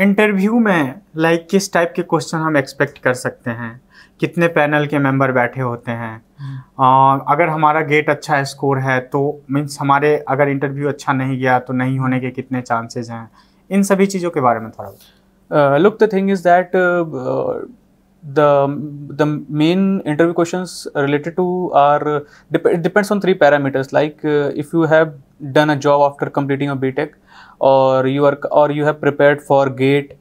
Interview में like like, किस type के क्वेश्चन हम एक्सपेक्ट कर सकते हैं कितने पैनल के मेंबर बैठे होते हैं आ, हाँ। अगर हमारा गेट अच्छा स्कोर है तो मीन्स हमारे अगर इंटरव्यू अच्छा नहीं गया तो नहीं होने के कितने चांसेज हैं इन सभी चीज़ों के बारे में थोड़ा look the thing is that the the main interview questions related to are dep it depends on three parameters like uh, if you have done a job after completing a btech or you are or you have prepared for gate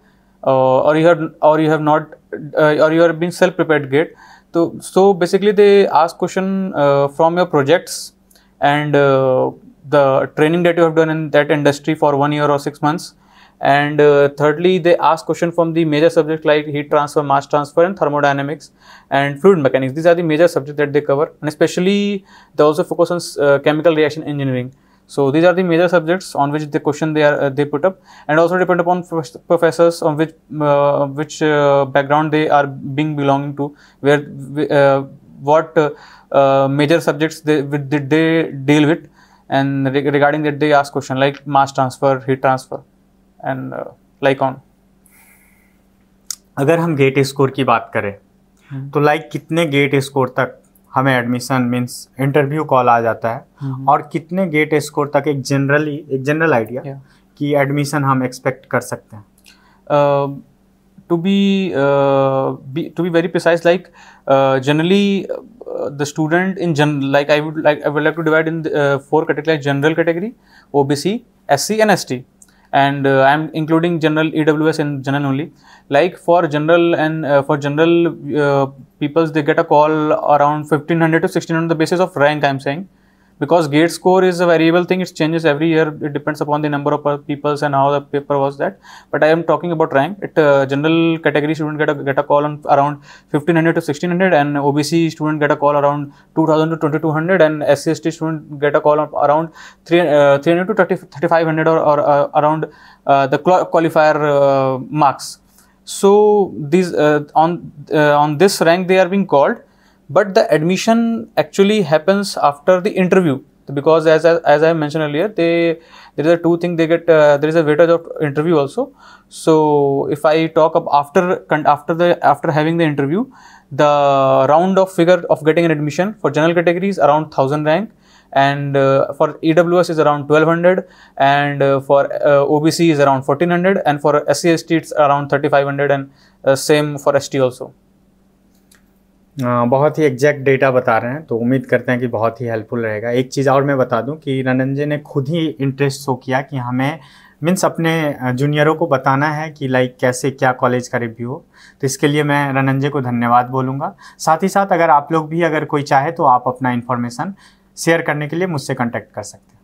uh, or you have or you have not uh, or you are being self prepared gate so so basically they ask question uh, from your projects and uh, the training that you have done in that industry for one year or six months and uh, thirdly they ask question from the major subjects like heat transfer mass transfer and thermodynamics and fluid mechanics these are the major subjects that they cover and especially they also focus on uh, chemical reaction engineering so these are the major subjects on which the question they are uh, they put up and also depend upon professors on which uh, which uh, background they are being belonging to where uh, what major subjects they did they deal with and re regarding that they ask question like mass transfer heat transfer and like on अगर हम GATE score की बात करें hmm. तो like like, कितने GATE score तक हमें admission means interview call आ जाता है हम्म। और कितने गेट स्कोर तक एक जनरली एक जनरल आइडिया कि एडमिशन हम एक्सपेक्ट कर सकते हैं to be to be very precise like generally the student in general I i would I i like to divide in four category general category O B C S C and S T and uh, I am including general EWS and general only. Like for general and uh, for general uh, peoples, they get a call around 1500 to 1600 on the basis of rank. I am saying because gate score is a variable thing it changes every year it depends upon the number of peoples and how the paper was that but i am talking about rank it uh, general category student get a get a call on around 1500 to 1600 and obc student get a call around 2000 to 2200 and scst student get a call around 3 uh, 300 to 3500 or, or uh, around uh, the qualifier uh, marks so these uh, on on this rank they are being called but the admission actually happens after the interview because as, as, as I mentioned earlier, they there is a two thing they get uh, there is a weightage of interview also. So if I talk up after after the after having the interview, the round of figure of getting an admission for general categories around thousand rank, and uh, for EWS is around twelve hundred, and uh, for uh, OBC is around fourteen hundred, and for SCST it's around thirty five hundred, and uh, same for ST also. बहुत ही exact data बता रहे हैं तो उम्मीद करते हैं कि बहुत ही हेल्पफुल रहेगा एक चीज़ और मैं बता दूं कि रनंजय ने खुद ही इंटरेस्ट शो किया कि हमें मीन्स अपने जूनियरों को बताना है कि लाइक कैसे क्या कॉलेज का रिव्यू हो तो इसके लिए मैं रनंजय को धन्यवाद बोलूँगा साथ ही साथ अगर आप लोग भी अगर कोई चाहे तो आप अपना इन्फॉर्मेशन शेयर करने के लिए मुझसे कॉन्टैक्ट कर सकते हैं